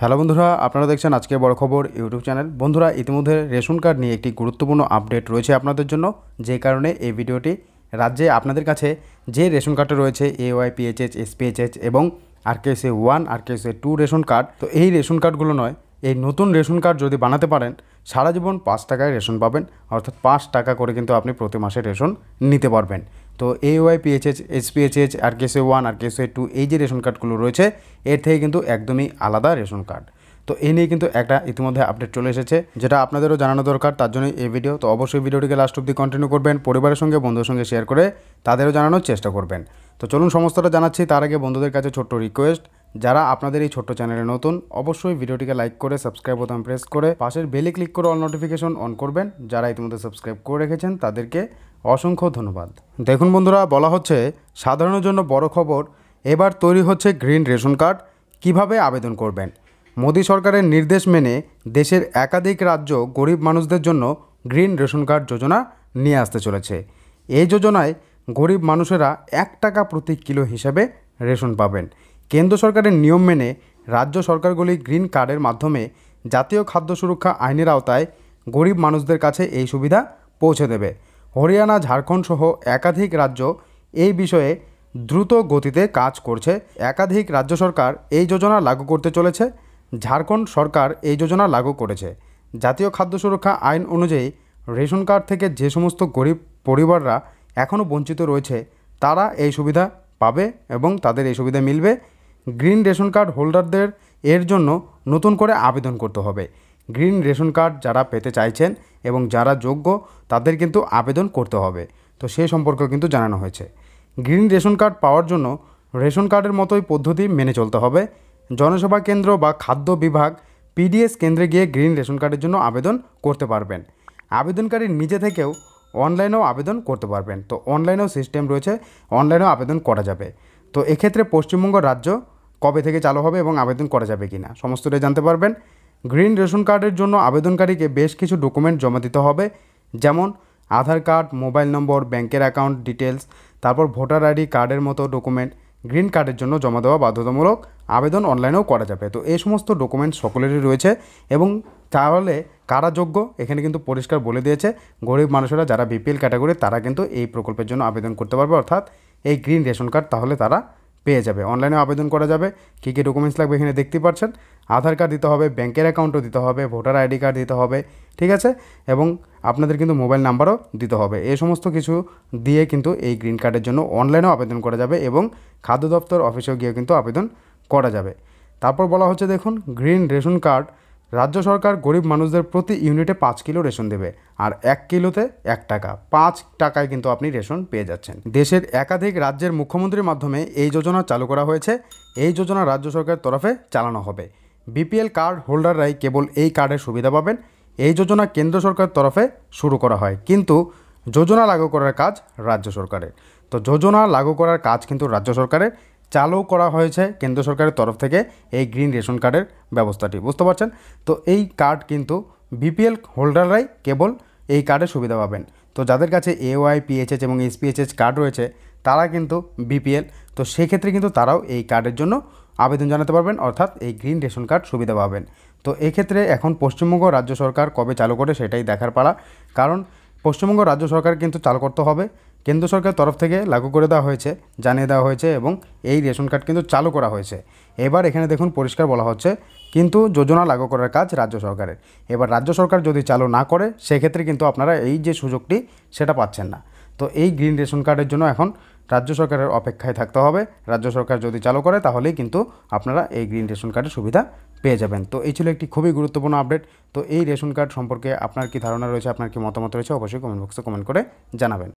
hello বন্ধুরা আপনারা দেখছেন আজকে বড় খবর ইউটিউব চ্যানেল বন্ধুরা ইতিমধ্যে রেশন কার্ড নিয়ে একটি গুরুত্বপূর্ণ আপডেট রয়েছে আপনাদের জন্য যে কারণে এই ভিডিওটি রাজ্যে আপনাদের কাছে যে রেশন কার্ডটা রয়েছে এ ওয়াই পিএইচএচ এসপিএইচএচ এবং আর কেউসে ওয়ান আর কেউসে টু রেশন কার্ড তো এই রেশন কার্ডগুলো নয় এই নতুন রেশন কার্ড যদি বানাতে পারেন সারা জীবন পাঁচ টাকায় রেশন পাবেন অর্থাৎ পাঁচ টাকা করে কিন্তু আপনি প্রতি মাসে রেশন নিতে পারবেন তো এওয়াই পিএইচএস এসপিএইচএস আর কেসে ওয়ান আর কেসে টু এই যে রেশন কার্ডগুলো রয়েছে এর থেকে কিন্তু একদমই আলাদা রেশন কার্ড তো এই নিয়ে কিন্তু একটা ইতিমধ্যে আপডেট চলে এসেছে যেটা আপনাদেরও জানানো দরকার তার জন্য এই ভিডিও তো অবশ্যই ভিডিওটিকে লাস্ট অব্দি কন্টিনিউ করবেন পরিবারের সঙ্গে বন্ধুদের সঙ্গে শেয়ার করে তাদেরও জানানোর চেষ্টা করবেন তো চলুন সমস্তটা জানাচ্ছি তার আগে বন্ধুদের কাছে ছোট্ট রিকোয়েস্ট যারা আপনাদের এই ছোট্ট চ্যানেলে নতুন অবশ্যই ভিডিওটিকে লাইক করে সাবস্ক্রাইব বোতাম প্রেস করে পাশের বেলে ক্লিক করে অল নোটিফিকেশন অন করবেন যারা ইতিমধ্যে সাবস্ক্রাইব করে রেখেছেন তাদেরকে অসংখ্য ধন্যবাদ দেখুন বন্ধুরা বলা হচ্ছে সাধারণের জন্য বড় খবর এবার তৈরি হচ্ছে গ্রিন রেশন কার্ড কিভাবে আবেদন করবেন মোদী সরকারের নির্দেশ মেনে দেশের একাধিক রাজ্য গরিব মানুষদের জন্য গ্রিন রেশন কার্ড যোজনা নিয়ে আসতে চলেছে এই যোজনায় গরিব মানুষেরা এক টাকা প্রতি কিলো হিসাবে রেশন পাবেন কেন্দ্র সরকারের নিয়ম মেনে রাজ্য সরকারগুলি গ্রিন কার্ডের মাধ্যমে জাতীয় খাদ্য সুরক্ষা আইনের আওতায় গরিব মানুষদের কাছে এই সুবিধা পৌঁছে দেবে হরিয়ানা ঝাড়খণ্ড সহ একাধিক রাজ্য এই বিষয়ে দ্রুত গতিতে কাজ করছে একাধিক রাজ্য সরকার এই যোজনা লাগু করতে চলেছে ঝাড়খণ্ড সরকার এই যোজনা লাগু করেছে জাতীয় খাদ্য সুরক্ষা আইন অনুযায়ী রেশন কার্ড থেকে যে সমস্ত গরিব পরিবাররা এখনও বঞ্চিত রয়েছে তারা এই সুবিধা পাবে এবং তাদের এই সুবিধা মিলবে গ্রিন রেশন কার্ড হোল্ডারদের এর জন্য নতুন করে আবেদন করতে হবে গ্রিন রেশন কার্ড যারা পেতে চাইছেন এবং যারা যোগ্য তাদের কিন্তু আবেদন করতে হবে তো সে সম্পর্কে কিন্তু জানানো হয়েছে গ্রিন রেশন কার্ড পাওয়ার জন্য রেশন কার্ডের মতোই পদ্ধতি মেনে চলতে হবে জনসেবা কেন্দ্র বা খাদ্য বিভাগ পিডিএস কেন্দ্রে গিয়ে গ্রিন রেশন কার্ডের জন্য আবেদন করতে পারবেন আবেদনকারী নিজে থেকেও অনলাইনেও আবেদন করতে পারবেন তো অনলাইনেও সিস্টেম রয়েছে অনলাইনেও আবেদন করা যাবে তো এক্ষেত্রে পশ্চিমবঙ্গ রাজ্য কবে থেকে চালু হবে এবং আবেদন করা যাবে কি না সমস্তটাই জানতে পারবেন গ্রিন রেশন কার্ডের জন্য আবেদনকারীকে বেশ কিছু ডকুমেন্ট জমা দিতে হবে যেমন আধার কার্ড মোবাইল নম্বর ব্যাংকের অ্যাকাউন্ট ডিটেলস তারপর ভোটার আইডি কার্ডের মতো ডকুমেন্ট গ্রিন কার্ডের জন্য জমা দেওয়া বাধ্যতামূলক আবেদন অনলাইনেও করা যাবে তো এই সমস্ত ডকুমেন্ট সকলেরই রয়েছে এবং তাহলে কারা যোগ্য এখানে কিন্তু পরিষ্কার বলে দিয়েছে গরিব মানুষেরা যারা বিপিএল ক্যাটাগরি তারা কিন্তু এই প্রকল্পের জন্য আবেদন করতে পারবে অর্থাৎ এই গ্রিন রেশন কার্ড তাহলে তারা পেয়ে যাবে অনলাইনে আবেদন করা যাবে কী কী ডকুমেন্টস লাগবে এখানে দেখতে পাচ্ছেন আধার কার্ড দিতে হবে ব্যাঙ্কের অ্যাকাউন্টও দিতে হবে ভোটার আইডি কার্ড দিতে হবে ঠিক আছে এবং আপনাদের কিন্তু মোবাইল নাম্বারও দিতে হবে এই সমস্ত কিছু দিয়ে কিন্তু এই গ্রিন কার্ডের জন্য অনলাইনেও আবেদন করা যাবে এবং খাদ্য দপ্তর অফিসেও গিয়ে কিন্তু আবেদন করা যাবে তারপর বলা হচ্ছে দেখুন গ্রিন রেশন কার্ড রাজ্য সরকার গরিব মানুষদের প্রতি ইউনিটে পাঁচ কিলো রেশন দেবে আর এক কিলোতে এক টাকা পাঁচ টাকায় কিন্তু আপনি রেশন পেয়ে যাচ্ছেন দেশের একাধিক রাজ্যের মুখ্যমন্ত্রীর মাধ্যমে এই যোজনা চালু করা হয়েছে এই যোজনা রাজ্য সরকারের তরফে চালানো হবে বিপিএল কার্ড হোল্ডাররাই কেবল এই কার্ডের সুবিধা পাবেন এই যোজনা কেন্দ্র সরকারের তরফে শুরু করা হয় কিন্তু যোজনা লাগু করার কাজ রাজ্য সরকারের তো যোজনা লাগু করার কাজ কিন্তু রাজ্য সরকারের চালু করা হয়েছে কেন্দ্র সরকারের তরফ থেকে এই গ্রিন রেশন কার্ডের ব্যবস্থাটি বুঝতে পারছেন তো এই কার্ড কিন্তু বিপিএল হোল্ডাররাই কেবল এই কার্ডের সুবিধা পাবেন তো যাদের কাছে এওয়াই পিএইচএস এবং এসপিএইচএস কার্ড রয়েছে তারা কিন্তু বিপিএল তো সেক্ষেত্রে কিন্তু তারাও এই কার্ডের জন্য আবেদন জানাতে পারবেন অর্থাৎ এই গ্রিন রেশন কার্ড সুবিধা পাবেন তো এক্ষেত্রে এখন পশ্চিমবঙ্গ রাজ্য সরকার কবে চালু করে সেটাই দেখার পাড়া কারণ পশ্চিমবঙ্গ রাজ্য সরকার কিন্তু চালু করতে হবে কেন্দ্র সরকারের তরফ থেকে লাগু করে দেওয়া হয়েছে জানিয়ে দেওয়া হয়েছে এবং এই রেশন কার্ড কিন্তু চালু করা হয়েছে এবার এখানে দেখুন পরিষ্কার বলা হচ্ছে কিন্তু যোজনা লাগু করার কাজ রাজ্য সরকারের এবার রাজ্য সরকার যদি চালু না করে সেক্ষেত্রে কিন্তু আপনারা এই যে সুযোগটি সেটা পাচ্ছেন না তো এই গ্রিন রেশন কার্ডের জন্য এখন রাজ্য সরকারের অপেক্ষায় থাকতে হবে রাজ্য সরকার যদি চালু করে তাহলেই কিন্তু আপনারা এই গ্রিন রেশন কার্ডের সুবিধা পেয়ে যাবেন তো এই ছিল একটি খুবই গুরুত্বপূর্ণ আপডেট তো এই রেশন কার্ড সম্পর্কে আপনার কি ধারণা রয়েছে আপনার কি মতামত রয়েছে অবশ্যই কমেন্ট বক্সে কমেন্ট করে জানাবেন